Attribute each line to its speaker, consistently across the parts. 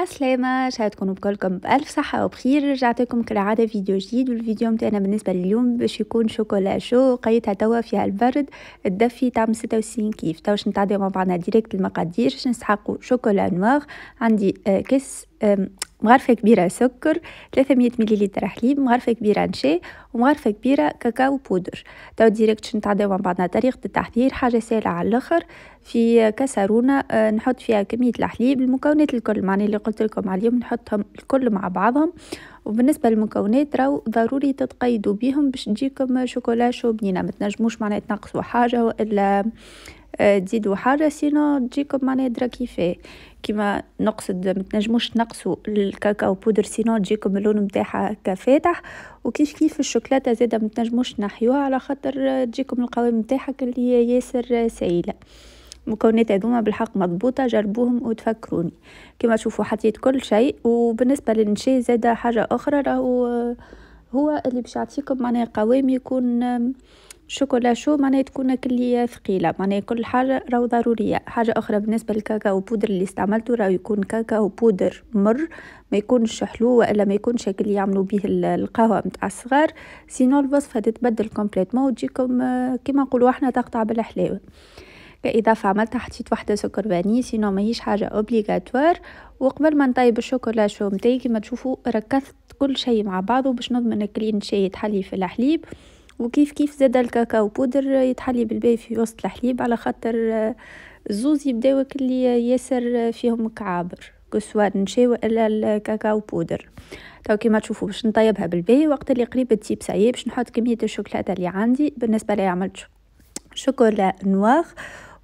Speaker 1: عسلامة شاية تكونوا بكلكم بألف صحة وبخير رجعت لكم كالعادة فيديو جديد والفيديو متاعنا بالنسبة لليوم باش يكون شوكولا شو قيتها توا فيها البرد الدفي طعم 66 كيف توا نتعدي مع بعضنا ديريكت المقادير باش نسحقو شوكولا نواغ عندي آه، كيس مغرفة كبيرة سكر 300 ملل حليب مغرفة كبيرة نشاي ومغرفة كبيرة كاكاو بودر تو ديريكت نتعداو مع بعضنا طريقة التحضير حاجة سهلة على الآخر في كاسرونة آه، نحط فيها كمية الحليب المكونات الكل معني اللي قلت لكم عليهم نحطهم الكل مع بعضهم وبالنسبة للمكونات راو ضروري تتقيدوا بيهم باش تجيكم شوكولا شو بنينة ما تنجموش معناها تنقصوا حاجة وإلا آه، تزيدوا حاجه سينو تجيكم معناها درا كيفاه كيما نقصد ما تنجموش تنقصوا الكاكاو بودر سينو تجيكم اللون نتاعها هكا فاتح وكيف كيف الشوكولاته زاده ما تنجموش تنحيوها على خاطر تجيكم القوام نتاعها اللي ياسر سائله المكونات هذوما بالحق مضبوطة جربوهم وتفكروني كما تشوفوا حطيت كل شيء وبالنسبة للنشي زادة حاجة أخرى راهو هو اللي باش يعطيكم معناها قوام يكون شوكولا شو معناها تكون كلية ثقيلة معناها كل حاجة راهو ضرورية حاجة أخرى بالنسبة للكاكاو بودر اللي استعملته راهو يكون كاكاو بودر مر ما يكونش حلو وإلا ما يكونش اللي يعملوا به القهوة متاع الصغار سينو الوصفة تتبدل كومبليتمون وتجيكم آه، كيما نقولوا احنا تقطع بالحلاوة كإضافة عملتها حطيت واحدة سكر فاني سينو ماهيش حاجة أوبليغاتوار وقبل ما نطيب الشوكولا شو متاعي كيما تشوفوا ركزت كل شيء مع بعضه باش نضمن كلين شيء تحلي في الحليب وكيف كيف زاد الكاكاو بودر يتحلي بالباي في وسط الحليب على خاطر الزوز آه، يبداو اللي ياسر فيهم كعابر كسوا نشاو الا الكاكاو بودر تو كيما تشوفوا باش نطيبها بالباهي وقت اللي قريب تسيب سعيه باش نحط كميه الشوكولاته اللي عندي بالنسبه لي عملت شوكولا نواغ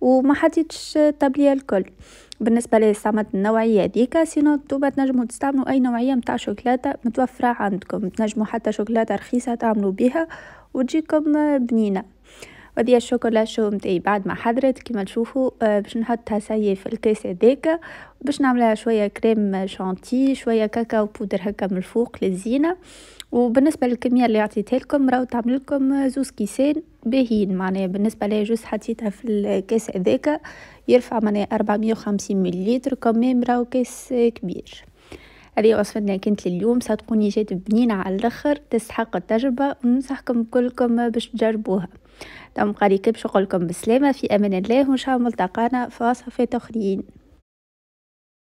Speaker 1: وما حطيتش طابليه الكل بالنسبه لي استعملت النوعيه هذيك سينو نتوما تنجموا تستعملوا اي نوعيه نتاع شوكولاته متوفره عندكم تنجموا حتى شوكولاته رخيصه تعملوا بها وتجيكم آه، بنينه وهذه الشوكولا شو متاعي بعد ما حضرت كما تشوفوا آه، باش نحطها ساهي في الكاس هذاك باش نعملها شويه كريم شانتي شويه كاكاو بودر هكا من الفوق للزينه وبالنسبه للكميه اللي عطيتها لكم راهو تعمل لكم آه، زوز كيسان باهين معناها بالنسبه لي جوز حطيتها في الكاس هذاك يرفع معناها 450 مليلتر كمام راهو كاس كبير هذه وصفتنا كانت لليوم صدقوني جات بنينة على الاخر تستحق التجربة وننصحكم كلكم باش تجربوها تم قريب باش نقولكم بسلامة في امان الله وان شاء الله ملتقانا في وصفات اخرين